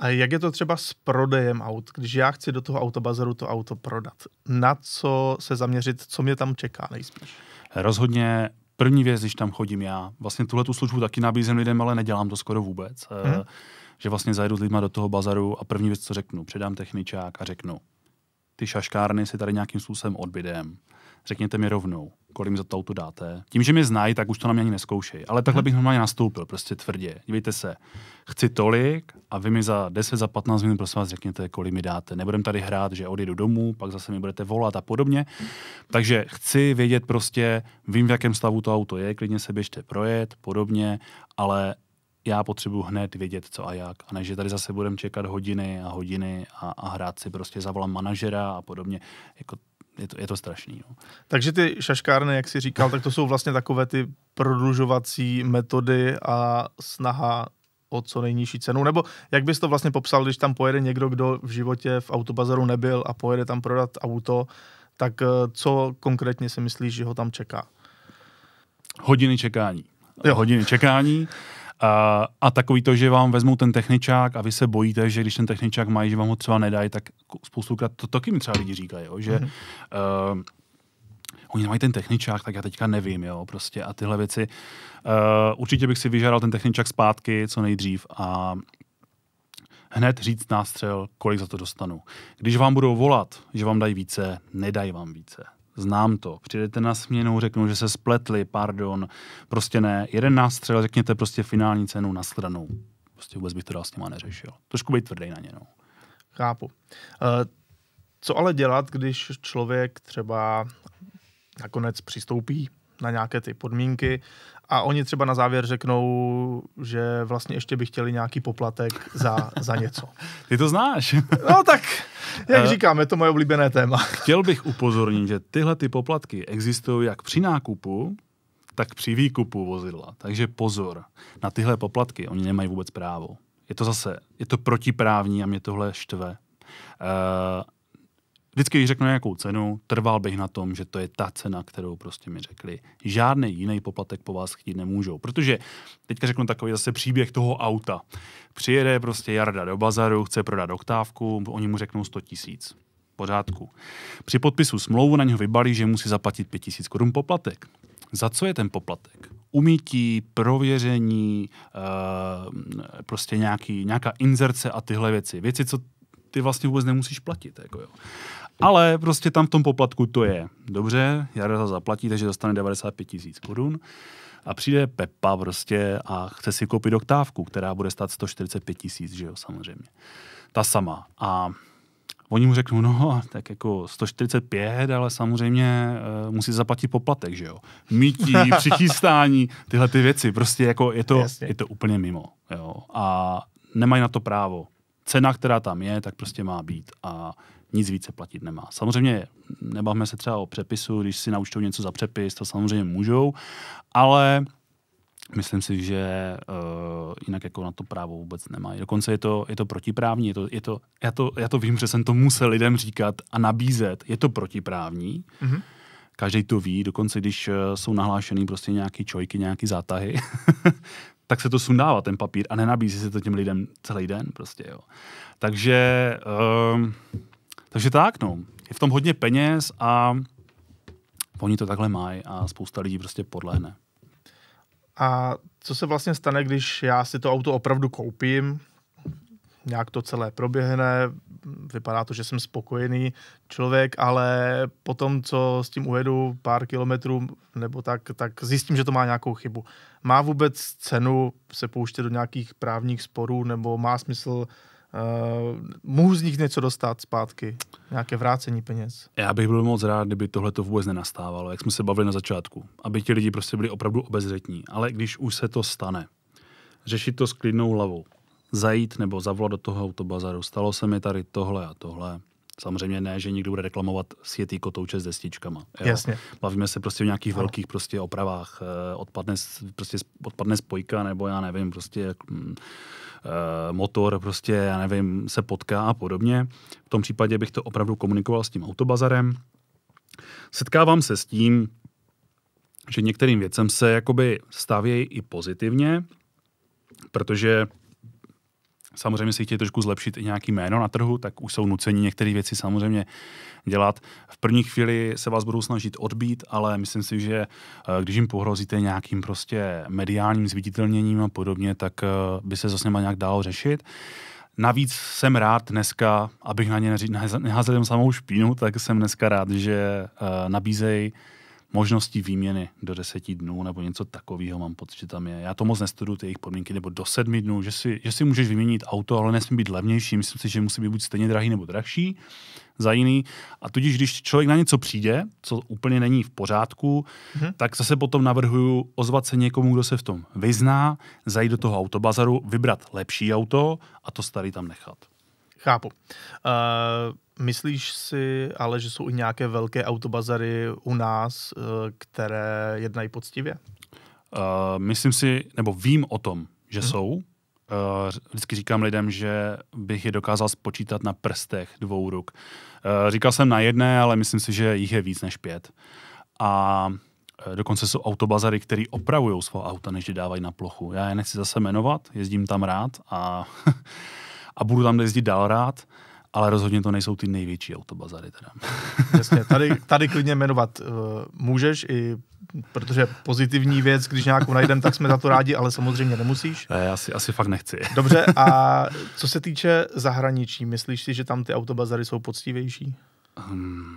A jak je to třeba s prodejem aut? Když já chci do toho autobazaru to auto prodat, na co se zaměřit, co mě tam čeká nejspíš? Rozhodně první věc, když tam chodím já, vlastně tuhle tu službu taky nabízím lidem, ale nedělám to skoro vůbec, hmm. že vlastně zajdu s lidma do toho bazaru a první věc, co řeknu, předám techničák a řeknu, ty šaškárny si tady nějakým způsobem odbydem řekněte mi rovnou, kolik mi za to auto dáte. Tím, že mě znají, tak už to na mě ani neskoušej. Ale takhle bych normálně nastoupil, prostě tvrdě. Dívejte se, chci tolik a vy mi za 10, za 15 minut, prosím vás, řekněte, kolik mi dáte. Nebudem tady hrát, že odjedu domů, pak zase mi budete volat a podobně. Takže chci vědět prostě, vím, v jakém stavu to auto je, klidně se běžte projet, podobně, ale já potřebuji hned vědět, co a jak. A ne, že tady zase budeme čekat hodiny a hodiny a, a hrát si prostě zavolám manažera a podobně. Jako je to, je to strašný. No. Takže ty šaškárny, jak jsi říkal, tak to jsou vlastně takové ty prodlužovací metody a snaha o co nejnižší cenu? Nebo jak bys to vlastně popsal, když tam pojede někdo, kdo v životě v autobazaru nebyl a pojede tam prodat auto, tak eh, co konkrétně si myslíš, že ho tam čeká? Hodiny čekání. Jo. Hodiny čekání. A, a takový to, že vám vezmou ten techničák a vy se bojíte, že když ten techničák mají, že vám ho třeba nedají, tak spoustukrát to taky mi třeba lidi říkají, jo, že mm-hmm. uh, oni nemají ten techničák, tak já teďka nevím, jo, prostě a tyhle věci. Uh, určitě bych si vyžádal ten techničák zpátky co nejdřív a hned říct nástřel, kolik za to dostanu. Když vám budou volat, že vám dají více, nedají vám více znám to. Přijdete na směnu, řeknou, že se spletli, pardon, prostě ne. Jeden nástřel, řekněte prostě finální cenu, na stranu. Prostě vůbec bych to dál s nima neřešil. Trošku být tvrdý na ně, no. Chápu. Uh, co ale dělat, když člověk třeba nakonec přistoupí na nějaké ty podmínky a oni třeba na závěr řeknou, že vlastně ještě by chtěli nějaký poplatek za, za něco. Ty to znáš. no tak jak eh, říkám, je to moje oblíbené téma. Chtěl bych upozornit, že tyhle ty poplatky existují jak při nákupu, tak při výkupu vozidla. Takže pozor, na tyhle poplatky oni nemají vůbec právo. Je to zase, je to protiprávní a mě tohle štve. Uh, Vždycky, když řeknu nějakou cenu, trval bych na tom, že to je ta cena, kterou prostě mi řekli. Žádný jiný poplatek po vás chtít nemůžou. Protože teďka řeknu takový zase příběh toho auta. Přijede prostě Jarda do bazaru, chce prodat oktávku, oni mu řeknou 100 tisíc pořádku. Při podpisu smlouvu na něho vybalí, že musí zaplatit 5 tisíc korun poplatek. Za co je ten poplatek? Umítí, prověření, e, prostě nějaký, nějaká inzerce a tyhle věci. Věci, co ty vlastně vůbec nemusíš platit. Jako jo. Ale prostě tam v tom poplatku to je. Dobře, Jarda zaplatí, takže dostane 95 tisíc korun a přijde Pepa prostě a chce si koupit oktávku, která bude stát 145 tisíc, že jo, samozřejmě. Ta sama. A oni mu řeknou, no, tak jako 145, ale samozřejmě e, musí zaplatit poplatek, že jo. Mítí, přichystání, tyhle ty věci, prostě jako je to, je to úplně mimo, jo. A nemají na to právo. Cena, která tam je, tak prostě má být a nic více platit nemá. Samozřejmě nebavme se třeba o přepisu, když si naučtou něco za přepis, to samozřejmě můžou, ale myslím si, že uh, jinak jako na to právo vůbec nemají. Dokonce je to, je to protiprávní, je to, je to, já, to, já to vím, že jsem to musel lidem říkat a nabízet, je to protiprávní, mm-hmm každý to ví, dokonce když eh, jsou nahlášený prostě nějaký čojky, nějaký zátahy, tak se to sundává ten papír a nenabízí se to těm lidem celý den prostě, jo. Takže uh, takže tak, no. Je v tom hodně peněz a oni to takhle mají a spousta lidí prostě podlehne. A co se vlastně stane, když já si to auto opravdu koupím, nějak to celé proběhne, vypadá to, že jsem spokojený člověk, ale potom, co s tím ujedu pár kilometrů nebo tak, tak zjistím, že to má nějakou chybu. Má vůbec cenu se pouštět do nějakých právních sporů nebo má smysl Uh, eh, můžu z nich něco dostat zpátky, nějaké vrácení peněz. Já bych byl moc rád, kdyby tohle to vůbec nenastávalo, jak jsme se bavili na začátku, aby ti lidi prostě byli opravdu obezřetní. Ale když už se to stane, řešit to s klidnou hlavou, zajít nebo zavolat do toho autobazaru, stalo se mi tady tohle a tohle. Samozřejmě ne, že někdo bude reklamovat světý kotouče s destičkama. Jo? Jasně. Bavíme se prostě o nějakých ano. velkých prostě opravách, eh, odpadne, prostě odpadne spojka nebo já nevím, prostě hm, Eh, motor prostě, já nevím, se potká a podobně. V tom případě bych to opravdu komunikoval s tím autobazarem. Setkávám se s tím, že některým věcem se jakoby stavějí i pozitivně, protože samozřejmě si chtějí trošku zlepšit i nějaký jméno na trhu, tak už jsou nuceni některé věci samozřejmě dělat. V první chvíli se vás budou snažit odbít, ale myslím si, že eh, když jim pohrozíte nějakým prostě mediálním zviditelněním a podobně, tak eh, by se zase nějak dalo řešit. Navíc jsem rád dneska, abych na ně neházel jen samou špínu, tak jsem dneska rád, že eh, nabízejí možností výměny do deseti dnů nebo něco takového, mám pocit, že tam je. Já to moc nestuduju, ty jejich podmínky, nebo do sedmi dnů, že si, že si můžeš vyměnit auto, ale nesmí být levnější, myslím si, že musí být buď stejně drahý nebo drahší za jiný. A tudíž, když člověk na něco přijde, co úplně není v pořádku, hmm. tak zase potom navrhuju ozvat se někomu, kdo se v tom vyzná, zajít do toho autobazaru, vybrat lepší auto a to starý tam nechat. Chápu. Uh, myslíš si ale, že jsou i nějaké velké autobazary u nás, uh, které jednají poctivě? Uh, myslím si, nebo vím o tom, že hmm. jsou. Uh, vždycky říkám lidem, že bych je dokázal spočítat na prstech dvou ruk. Uh, říkal jsem na jedné, ale myslím si, že jich je víc než pět. A Dokonce jsou autobazary, které opravují svá auta, než je dávají na plochu. Já je nechci zase jmenovat, jezdím tam rád a a budu tam jezdit dál rád, ale rozhodně to nejsou ty největší autobazary teda. Jasně, tady, tady klidně jmenovat uh, můžeš i protože pozitivní věc, když nějakou najdem, tak jsme za to rádi, ale samozřejmě nemusíš. Ne, asi, asi fakt nechci. Dobře, a co se týče zahraničí, myslíš si, že tam ty autobazary jsou poctivější? Um,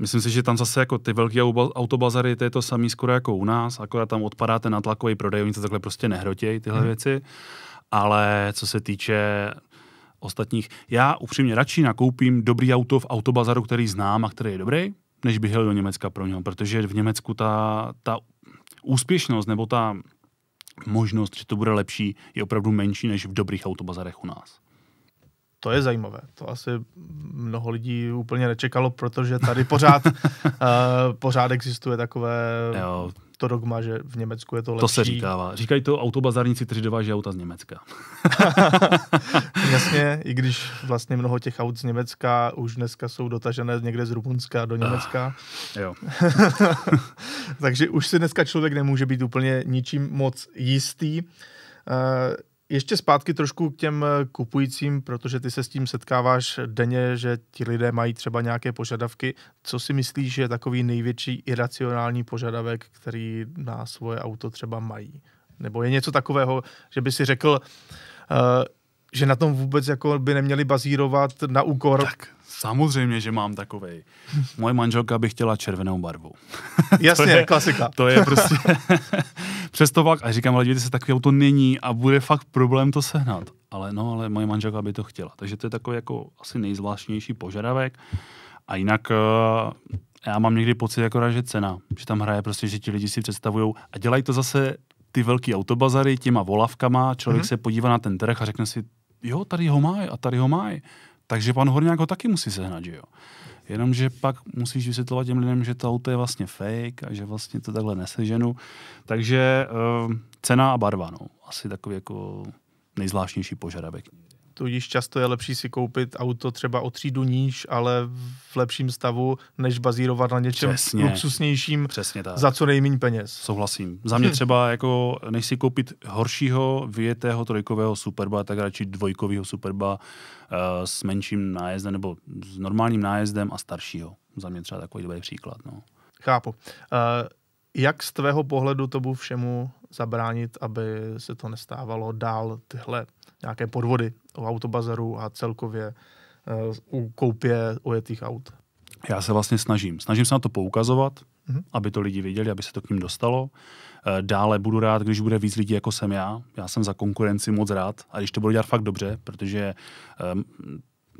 myslím si, že tam zase jako ty velké autobazary, to je to samé skoro jako u nás, akorát tam odpadá ten natlakový prodej, oni se takhle prostě nehrotějí tyhle hmm. věci ale co se týče ostatních, já upřímně radši nakoupím dobrý auto v autobazaru, který znám a který je dobrý, než bych jel do Německa pro něho, protože v Německu ta, ta úspěšnost nebo ta možnost, že to bude lepší, je opravdu menší než v dobrých autobazarech u nás. To je zajímavé. To asi mnoho lidí úplně nečekalo, protože tady pořád, uh, pořád existuje takové jo, to dogma, že v Německu je to lepší. To se říkává. Říkají to autobazarníci, kteří dováží auta z Německa. Jasně, i když vlastně mnoho těch aut z Německa už dneska jsou dotažené někde z Rumunska do ah, Německa. Uh, jo. Takže už si dneska člověk nemůže být úplně ničím moc jistý. Uh, ještě zpátky trošku k těm eh, kupujícím, protože ty se s tím setkáváš denně, že ti lidé mají třeba nějaké požadavky. Co si myslíš, že je takový největší iracionální požadavek, který na svoje auto třeba mají? Nebo je něco takového, že by si řekl, eh, že na tom vůbec jako by neměli bazírovat na úkor. Tak samozřejmě, že mám takovej. Moje manželka by chtěla červenou barvu. Jasně, to je, klasika. To je prostě přes to vlak a říkám, ale dívejte se, takový auto není a bude fakt problém to sehnat. Ale no, ale moje manželka by to chtěla. Takže to je takový jako asi nejzvláštnější požadavek. A jinak eh, já mám někdy pocit, jako že cena, že tam hraje prostě, že ti lidi si představují a dělají to zase ty velký autobazary těma volavkama, člověk mm-hmm. se podívá na ten trh a řekne si, jo, tady ho má a tady ho má. Takže pan Horňák ho taky musí sehnat, že jo. Jenomže pak musíš vysvětlovat těm lidem, že to auto je vlastně fake a že vlastně to takhle neseženu. Takže uh, cena a barva, no, asi takový jako nejzvláštnější požadavek tudíž často je lepší si koupit auto třeba o třídu níž, ale v lepším stavu, než bazírovat na něčem Přesně. luxusnějším Přesně tak. za co nejméně peněz. Souhlasím. Za mě hm. třeba, jako, než si koupit horšího vyjetého trojkového Superba, tak radši dvojkového Superba uh, s menším nájezdem nebo s normálním nájezdem a staršího. Za mě třeba takový dobrý příklad. No. Chápu. Uh, jak z tvého pohledu tomu všemu zabránit, aby se to nestávalo dál tyhle nějaké podvody u autobazaru a celkově eh, u koupě ojetých aut. Já se vlastně snažím. Snažím se na to poukazovat, mm-hmm. aby to lidi viděli, aby se to k ním dostalo. Eh, dále budu rád, když bude víc lidí, jako jsem já. Já jsem za konkurenci moc rád a když to budu dělat fakt dobře, protože ehm,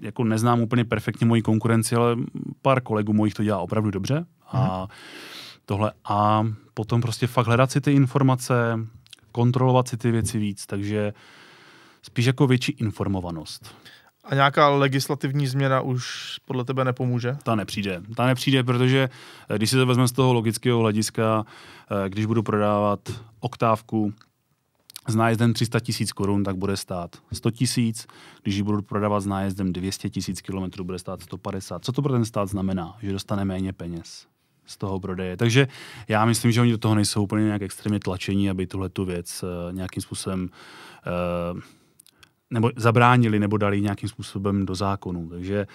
jako neznám úplně perfektně moji konkurenci, ale pár kolegů mojich to dělá opravdu dobře. A mm-hmm. tohle a potom prostě fakt hledat si ty informace, kontrolovat si ty věci víc, takže uh, spíš jako větší informovanost. A nějaká legislativní změna už podle tebe nepomůže? Ta nepřijde. Ta nepřijde, protože eh, když si to vezmeme z toho logického hlediska, eh, když budu prodávat oktávku s nájezdem 300 tisíc korun, tak bude stát 100 tisíc. Když ji budu prodávat s nájezdem 200 tisíc kilometrů, bude stát 150. Co to pro ten stát znamená? Že dostane méně peněz z toho prodeje. Takže já myslím, že oni do toho nejsou úplně nějak extrémně tlačení, aby tuhle tu věc eh, nějakým způsobem uh, nebo zabránili nebo dali nějakým způsobem do zákonu. Takže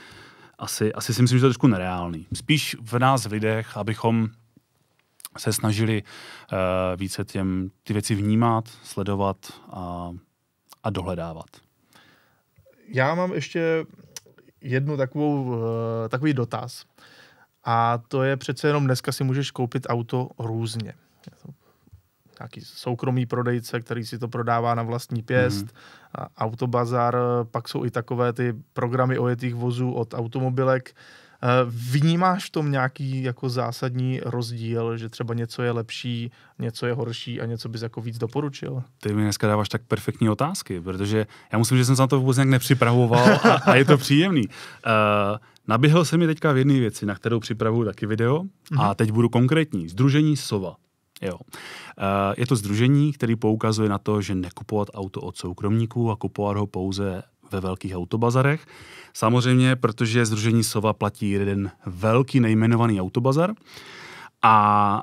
asi, asi si myslím, že to je trošku nereálný. Spíš v nás, v lidech, abychom se snažili uh, více těm, ty věci vnímat, sledovat a, a dohledávat. Já mám ještě jednu takovou, uh, takový dotaz. A to je přece jenom dneska si můžeš koupit auto různě nějaký soukromý prodejce, který si to prodává na vlastní pěst, mm-hmm. autobazar, eh, pak jsou i takové ty programy ojetých vozů od automobilek. Eh, vnímáš v tom nějaký jako zásadní rozdíl, že třeba něco je lepší, něco je horší a něco bys jako víc doporučil? Ty mi dneska dáváš tak perfektní otázky, protože já musím, že jsem se na to vůbec nějak nepřipravoval a, a je to příjemný. Uh, naběhl se mi teďka v jedné věci, na kterou připravuju taky video mm-hmm. a mhm. teď budu konkrétní. Združení Sova. Jo. Eh, je to združení, který poukazuje na to, že nekupovat auto od soukromníků a kupovat ho pouze ve velkých autobazarech. Samozřejmě, protože Združení Sova platí jeden velký nejmenovaný autobazar a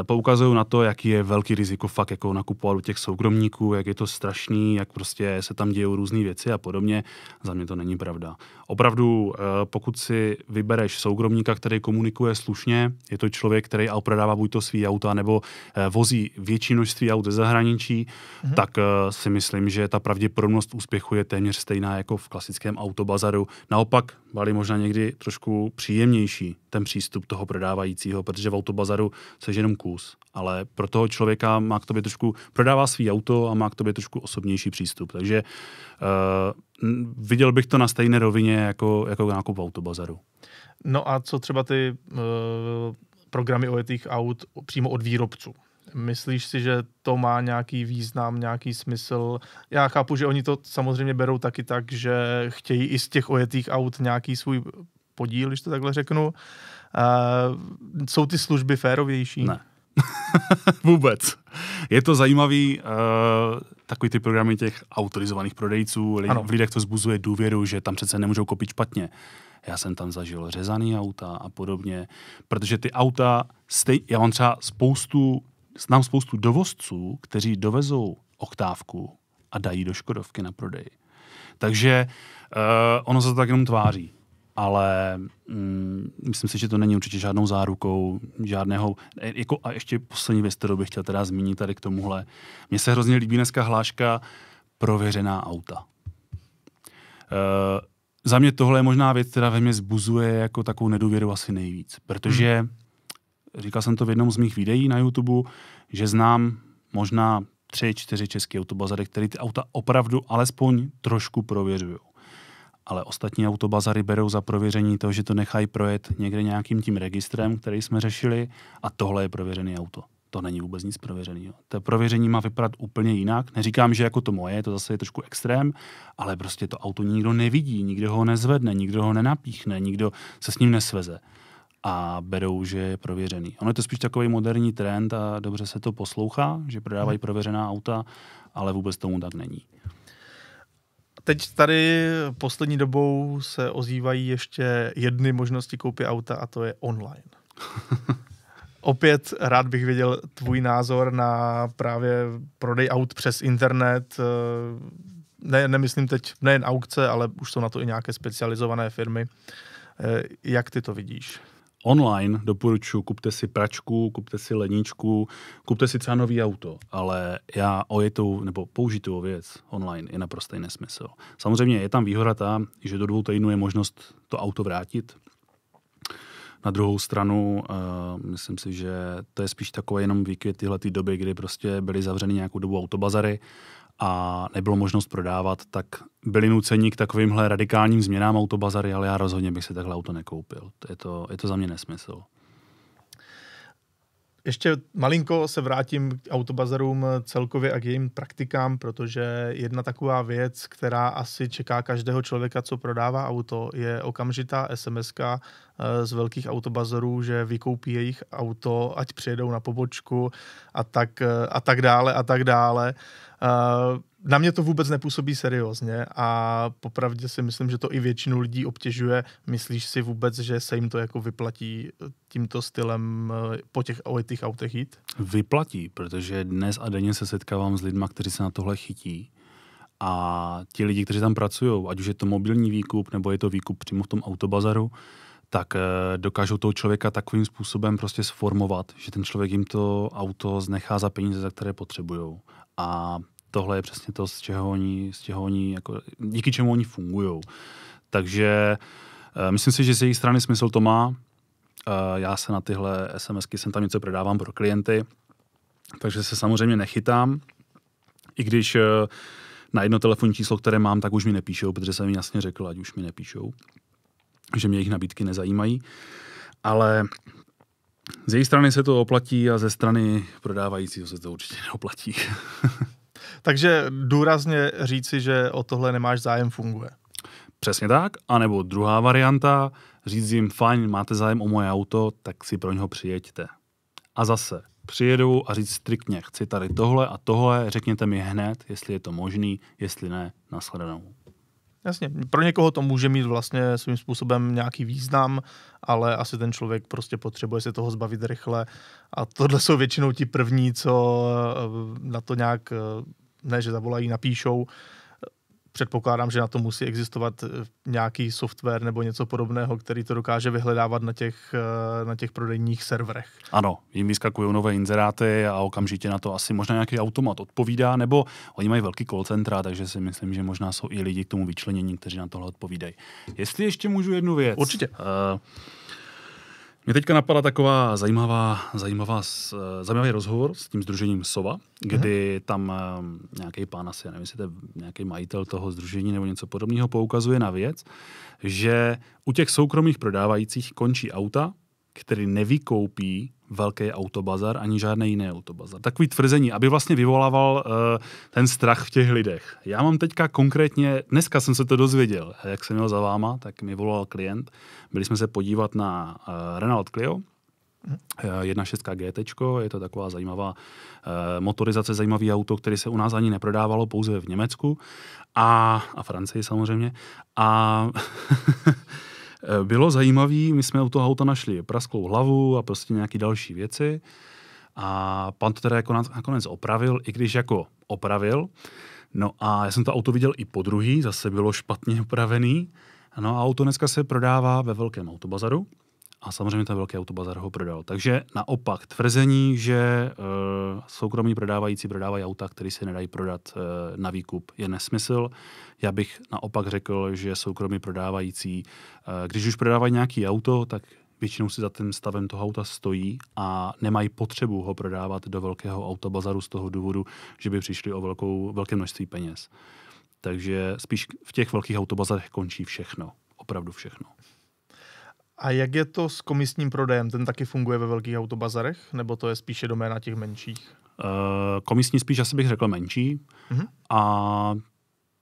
Eh, poukazují na to, jaký je velký riziko fakt jako nakupovat u těch soukromníků, jak je to strašný, jak prostě se tam dějí různé věci a podobně. Za mě to není pravda. Opravdu, eh, pokud si vybereš soukromníka, který komunikuje slušně, je to člověk, který prodává buď to svý auta, nebo eh, vozí větší množství aut ze zahraničí, mhm. tak si myslím, že ta pravděpodobnost úspěchu je téměř stejná jako v klasickém autobazaru. Naopak, bali možná někdy trošku příjemnější ten přístup toho prodávajícího, protože v autobazaru se jenom kus, ale pro toho člověka má k tobě trošku, prodává svý auto a má k tobě trošku osobnější přístup, takže uh, viděl bych to na stejné rovině jako, jako nákup v autobazaru. No a co třeba ty uh, programy ojetých aut přímo od výrobců? Myslíš si, že to má nějaký význam, nějaký smysl? Já chápu, že oni to samozřejmě berou taky tak, že chtějí i z těch ojetých aut nějaký svůj podíl, když to takhle řeknu. Uh, jsou ty služby férovější? Ne. Vůbec. Je to zajímavý, uh, takový ty programy těch autorizovaných prodejců, lidi, v lidech to zbuzuje důvěru, že tam přece nemůžou kopit špatně. Já jsem tam zažil řezaný auta a podobně, protože ty auta, stej, já mám třeba spoustu, znám spoustu dovozců, kteří dovezou oktávku a dají do Škodovky na prodej. Takže uh, ono se to tak jenom tváří ale mm, myslím si, že to není určitě žádnou zárukou, žádného, jako a ještě poslední věc, kterou bych chtěl teda zmínit tady k tomuhle. Mně se hrozně líbí dneska hláška prověřená auta. E, za mě tohle je možná věc, která ve mně zbuzuje jako takovou nedůvěru asi nejvíc, protože hmm. říkal jsem to v jednom z mých videí na YouTube, že znám možná tři, čtyři české autobazary, které ty auta opravdu alespoň trošku prověřují ale ostatní autobazary berou za prověření to, že to nechají projet někde nějakým tím registrem, který jsme řešili a tohle je prověřený auto. To není vůbec nic prověřeného. To prověření má vypadat úplně jinak. Neříkám, že jako to moje, to zase je trošku extrém, ale prostě to auto nikdo nevidí, nikdo ho nezvedne, nikdo ho nenapíchne, nikdo se s ním nesveze a berou, že je prověřený. Ono je to spíš takový moderní trend a dobře se to poslouchá, že prodávají mhm. prověřená auta, ale vůbec tomu tak není teď tady poslední dobou se ozývají ještě jedny možnosti koupě auta a to je online. Opět rád bych věděl tvůj názor na právě prodej aut přes internet. Ne, nemyslím teď nejen aukce, ale už jsou na to i nějaké specializované firmy. Eh, jak ty to vidíš? online doporučuji, kupte si pračku, kupte si ledničku, kupte si třeba nový auto, ale já ojetou nebo použitou věc online je naprostý nesmysl. Samozřejmě je tam výhoda ta, že do dvou týdnů je možnost to auto vrátit, na druhou stranu, uh, myslím si, že to je spíš takové jenom výkvět tyhle doby, kdy prostě byly zavřeny nějakou dobu autobazary a nebylo možnost prodávat, tak byli nuceni k takovýmhle radikálním změnám autobazary, ale já rozhodně bych si takhle auto nekoupil. Je to, je to za mě nesmysl ještě malinko se vrátím k autobazarům celkově a k jejím praktikám, protože jedna taková věc, která asi čeká každého člověka, co prodává auto, je okamžitá sms eh, z velkých autobazarů, že vykoupí jejich auto, ať přijedou na pobočku a tak, eh, a tak dále a tak dále. Uh, na mě to vůbec nepůsobí seriózně a popravdě si myslím, že to i většinu lidí obtěžuje. Myslíš si vůbec, že se jim to jako vyplatí eh, tímto stylem eh, po těch ojetých autech jít? Vyplatí, protože dnes a denně se setkávám s lidmi, kteří se na tohle chytí. A ti lidi, kteří tam pracují, ať už je to mobilní výkup, nebo je to výkup přímo v tom autobazaru, tak eh, dokážou toho člověka takovým způsobem prostě sformovat, že ten člověk jim to auto znechá za peníze, za které potřebují. A tohle je přesně to, z čeho oni, z čeho oni jako, díky čemu oni fungují. Takže uh, myslím si, že z jejich strany smysl to má. Uh, já se na tyhle SMSky jsem tam něco prodávám pro klienty, takže se samozřejmě nechytám, i když uh, na jedno telefonní číslo, které mám, tak už mi nepíšou, protože jsem jim jasně řekl, ať už mi nepíšou, že mě jejich nabídky nezajímají. Ale z její strany se to oplatí a ze strany prodávajícího se to určitě neoplatí. Takže důrazně říci, že o tohle nemáš zájem, funguje. Přesně tak. A nebo druhá varianta, říct jim, fajn, máte zájem o moje auto, tak si pro něho přijeďte. A zase, přijedu a říct striktně, chci tady tohle a tohle, řekněte mi hned, jestli je to možný, jestli ne, nashledanou. Jasně, pro někoho to může mít vlastně svým způsobem nějaký význam, ale asi ten člověk prostě potřebuje se toho zbavit rychle a tohle jsou většinou ti první, co eh, na to nějak eh, ne, že zavolají, napíšou. Předpokládám, že na to musí existovat eh, nějaký software nebo něco podobného, který to dokáže vyhledávat na těch, eh, na těch prodejních serverech. Ano, jim vyskakují nové inzeráty a okamžitě na to asi možná nějaký automat odpovídá, nebo oni mají velký call centra, takže si myslím, že možná jsou i lidi k tomu vyčlenění, kteří na tohle odpovídají. Jestli ještě můžu jednu věc. Určitě. Uh, mě teďka napadla taková zajímavá, zajímavá, eh, zajímavý rozhovor s tím združením SOVA, kdy Aha. Mhm. tam eh, nějaký pán asi, nevím, jestli to je nějaký majitel toho združení nebo něco podobného, poukazuje na věc, že u těch soukromých prodávajících končí auta, který nevykoupí velký autobazar ani žádný jiný autobazar. Takový tvrzení, aby vlastně vyvolával uh, ten strach v těch lidech. Já mám teďka konkrétně, dneska jsem se to dozvěděl, jak jsem měl za váma, tak mi volal klient. Byli jsme se podívat na uh, Renault Clio, 1.6 eh, GT, je to taková zajímavá motorizace, zajímavý auto, které se u nás ani neprodávalo, pouze v Německu a, a Francii samozřejmě. A Eh, bylo zajímavé, my jsme u toho auta našli prasklou hlavu a prostě nějaké další věci. A pan to teda jako nakonec opravil, i když jako opravil. No a já jsem to auto viděl i po druhý, zase bylo špatně opravený. No a auto dneska se prodává ve velkém autobazaru. A samozřejmě ten velký autobazar ho prodal. Takže naopak tvrzení, že e, soukromí prodávající prodávají auta, které se nedají prodat e, na výkup, je nesmysl. Já bych naopak řekl, že soukromí prodávající, e, když už prodávají nějaký auto, tak většinou si za tím stavem toho auta stojí a nemají potřebu ho prodávat do velkého autobazaru z toho důvodu, že by přišli o velkou, velké množství peněz. Takže spíš v těch velkých autobazarech končí všechno, opravdu všechno. A jak je to s komisním prodejem? Ten taky funguje ve velkých autobazarech, nebo to je spíše doména těch menších? Uh, komisní spíš asi bych řekl menší. Uh-huh. A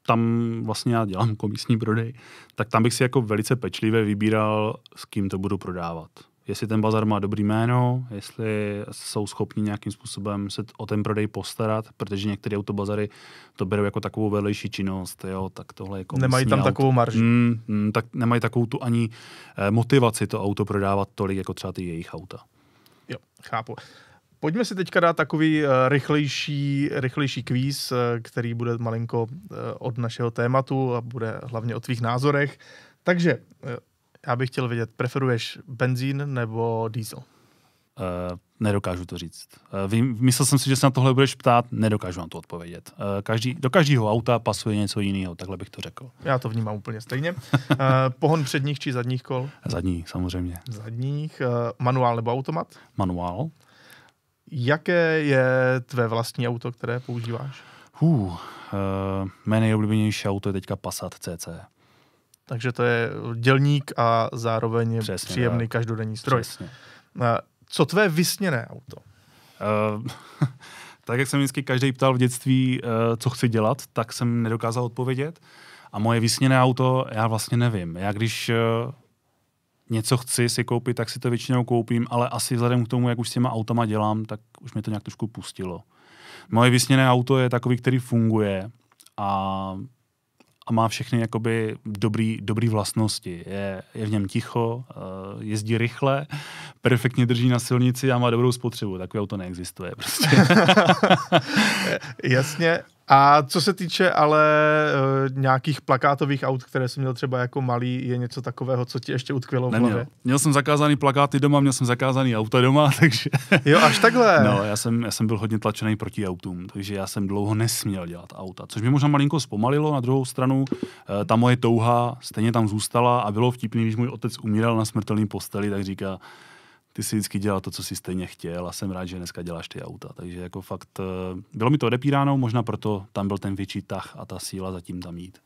tam vlastně já dělám komisní prodej, tak tam bych si jako velice pečlivě vybíral, s kým to budu prodávat jestli ten bazar má dobrý jméno, jestli jsou schopni nějakým způsobem se o ten prodej postarat, protože některé autobazary to berou jako takovou vedlejší činnost, jo, tak tohle je Nemají tam auto. takovou marži. Mm, mm, tak nemají takovou tu ani eh, motivaci to auto prodávat tolik, jako třeba ty jejich auta. Jo, chápu. Pojďme si teďka dát takový uh, rychlejší, rychlejší kvíz, uh, který bude malinko uh, od našeho tématu a bude hlavně o tvých názorech. Takže já bych chtěl vědět, preferuješ benzín nebo diesel? Uh, nedokážu to říct. Uh, eh, vím, myslel jsem si, že se na tohle budeš ptát, nedokážu na to odpovědět. Uh, každý, do každého auta pasuje něco jiného, takhle bych to řekl. Já to vnímám úplně stejně. Uh, pohon předních či zadních kol? Zadní, samozřejmě. Zadních. Uh, manuál nebo automat? Manuál. Jaké je tvé vlastní auto, které používáš? Hů, uh, mé nejoblíbenější auto je teďka Passat CC. Takže to je dělník a zároveň Přesně, příjemný tak. každodenní stroj. Přesně. Co tvé vysněné auto? Uh, tak jak jsem vždycky každý ptal v dětství, uh, co chci dělat, tak jsem nedokázal odpovědět. A moje vysněné auto, já vlastně nevím. Já když uh, něco chci si koupit, tak si to většinou koupím, ale asi vzhledem k tomu, jak už s těma automa dělám, tak už mi to nějak trošku pustilo. Moje vysněné auto je takový, který funguje a a má všechny jakoby dobrý, dobrý vlastnosti. Je, je v něm ticho, eh, jezdí rychle, perfektně drží na silnici a má dobrou spotřebu. Takové auto neexistuje prostě. Jasně. A co se týče ale e, nějakých plakátových aut, které jsem měl třeba jako malý, je něco takového, co ti ještě utkvělo v hlavě? Neměl. měl jsem zakázaný plakáty doma, měl jsem zakázaný auta doma, takže... Jo, až takhle. No, já jsem, já jsem byl hodně tlačený proti autům, takže já jsem dlouho nesměl dělat auta, což mě možná malinko zpomalilo, na druhou stranu e, ta moje touha stejně tam zůstala a bylo vtipný, když můj otec umíral na smrtelný posteli, tak říká, ty si vždycky dělal to, co jsi stejně chtěl a jsem rád, že dneska děláš ty auta. Takže jako fakt eh, bylo mi to odepíráno, možná proto tam byl ten větší tah a ta síla zatím tam jít.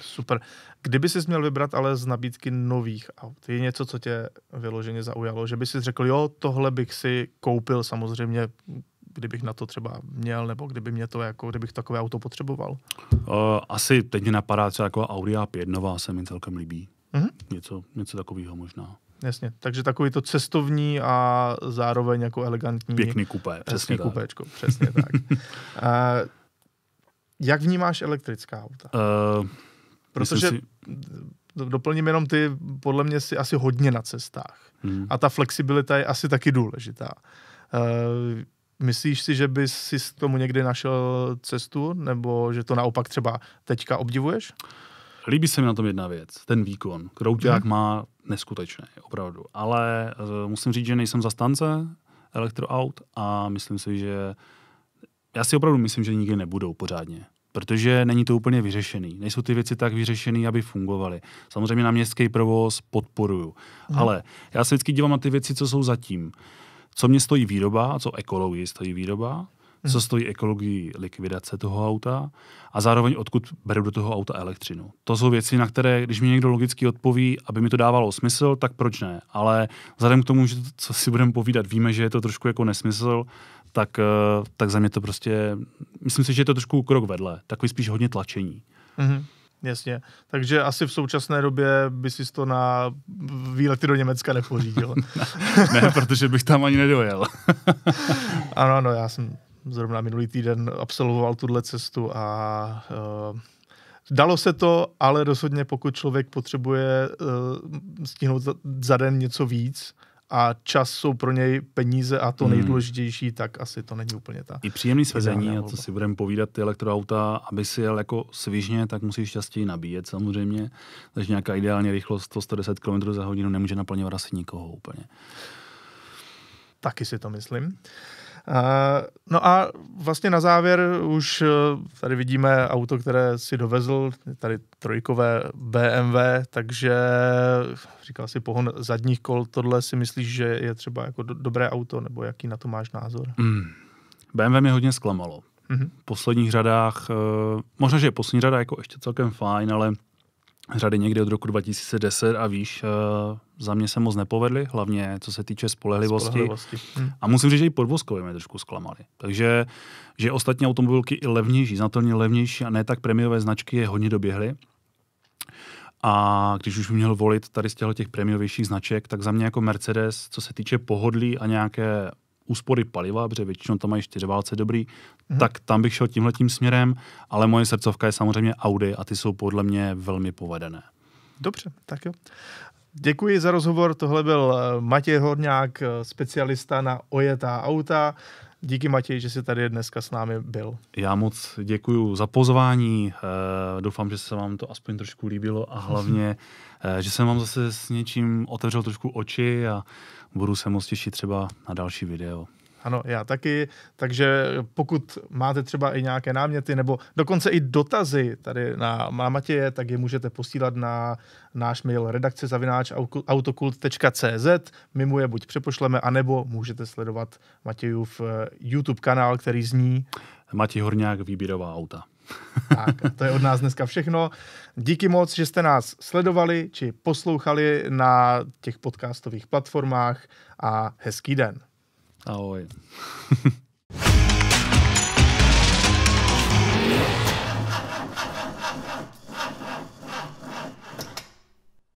Super. Kdyby jsi měl vybrat ale z nabídky nových aut, je něco, co tě vyloženě zaujalo, že by si řekl, jo, tohle bych si koupil samozřejmě, kdybych na to třeba měl, nebo kdyby mě to jako, kdybych takové auto potřeboval? Uh, asi teď mě napadá třeba jako Audi A5 nová se mi celkem líbí. Uh-huh. Něco, něco takového možná. Jasně, takže takový to cestovní a zároveň jako elegantní. Pěkný kupé, přesně tak. kupéčko, přesně tak. uh, jak vnímáš elektrická auta? Uh, Protože si... doplním jenom ty, podle mě si asi hodně na cestách. Hmm. A ta flexibilita je asi taky důležitá. Uh, Myslíš si, že bys si k tomu někdy našel cestu, nebo že to naopak třeba teďka obdivuješ? Líbí se mi na tom jedna věc, ten výkon. Krouťák mhm. hmm. má neskutečný, opravdu. Ale uh, musím říct, že nejsem zastánce elektroaut a myslím si, že já si opravdu myslím, že nikdy nebudou pořádně. Protože není to úplně vyřešený. Nejsou ty věci tak vyřešený, aby fungovaly. Samozřejmě na městský provoz podporuju. Hmm. Ale já se vždycky dívám na ty věci, co jsou zatím. Co mě stojí výroba a co ekologii stojí výroba co stojí ekologii likvidace toho auta a zároveň odkud beru do toho auta elektřinu. To jsou věci, na které, když mi někdo logicky odpoví, aby mi to dávalo smysl, tak proč ne? Ale vzhledem k tomu, že to, co si budeme povídat, víme, že je to trošku jako nesmysl, tak, eh, tak za mě to prostě, myslím si, že je to trošku krok vedle, takový spíš hodně tlačení. Mm-hmm. Jasně. Takže asi v současné době by si to na výlety do Německa nepořídil. ne, protože bych tam ani nedojel. ano, ano, já jsem zrovna minulý týden absolvoval tuhle cestu a uh, Dalo se to, ale rozhodně pokud člověk potřebuje uh, stihnout za, za den něco víc a čas jsou pro něj peníze a to hmm. nejdůležitější, tak asi to není úplně ta. I příjemný svezení, a to si budeme povídat, ty elektroauta, aby si jel jako svižně, tak musíš častěji nabíjet samozřejmě, takže nějaká ideální rychlost 110 km za hodinu nemůže naplňovat asi nikoho úplně. Taky si to myslím. No a vlastně na závěr už eh, tady vidíme auto, které si dovezl, tady trojkové BMW, takže říkal si pohon zadních kol, tohle si myslíš, že je třeba jako do, dobré auto, nebo jaký na to máš názor? Mm. BMW mě hodně zklamalo. Mm-hmm. V posledních řadách, eh, možná, že je poslední řada jako ještě celkem fajn, ale řady někdy od roku 2010 a víš, eh, za mě se moc nepovedly, hlavně co se týče spolehlivosti. spolehlivosti. Hm. A musím říct, že i podvozkové mě trošku zklamali. Takže že ostatní automobilky i levnější, znatelně levnější a ne tak premiové značky je hodně doběhly. A když už měl volit tady z těchto těch premiovějších značek, tak za mě jako Mercedes, co se týče pohodlí a nějaké úspory paliva, protože většinou tam mají čtyřválce dobrý, mm-hmm. tak tam bych šel tímhletím směrem, ale moje srdcovka je samozřejmě Audi a ty jsou podle mě velmi povedené. Dobře, tak jo. Děkuji za rozhovor. Tohle byl eh, Matěj Horňák, eh, specialista na ojetá auta. Díky Matěj, že jsi tady dneska s námi byl. Já moc děkuji za pozvání, eh, doufám, že se vám to aspoň trošku líbilo a hlavně, eh, že jsem vám zase s něčím otevřel trošku oči a budu se moc těšit třeba na další video. Ano, já taky. Takže pokud máte třeba i nějaké náměty nebo dokonce i dotazy tady na, na Matěje, tak je můžete posílat na náš mail redakce zavináč autokult.cz. My mu je buď přepošleme, anebo můžete sledovat Matějův eh, YouTube kanál, který zní Matěj Horňák, výběrová auta. tak, to je od nás dneska všechno. Díky moc, že jste nás sledovali či poslouchali na těch podcastových platformách a hezký den. Ahoj.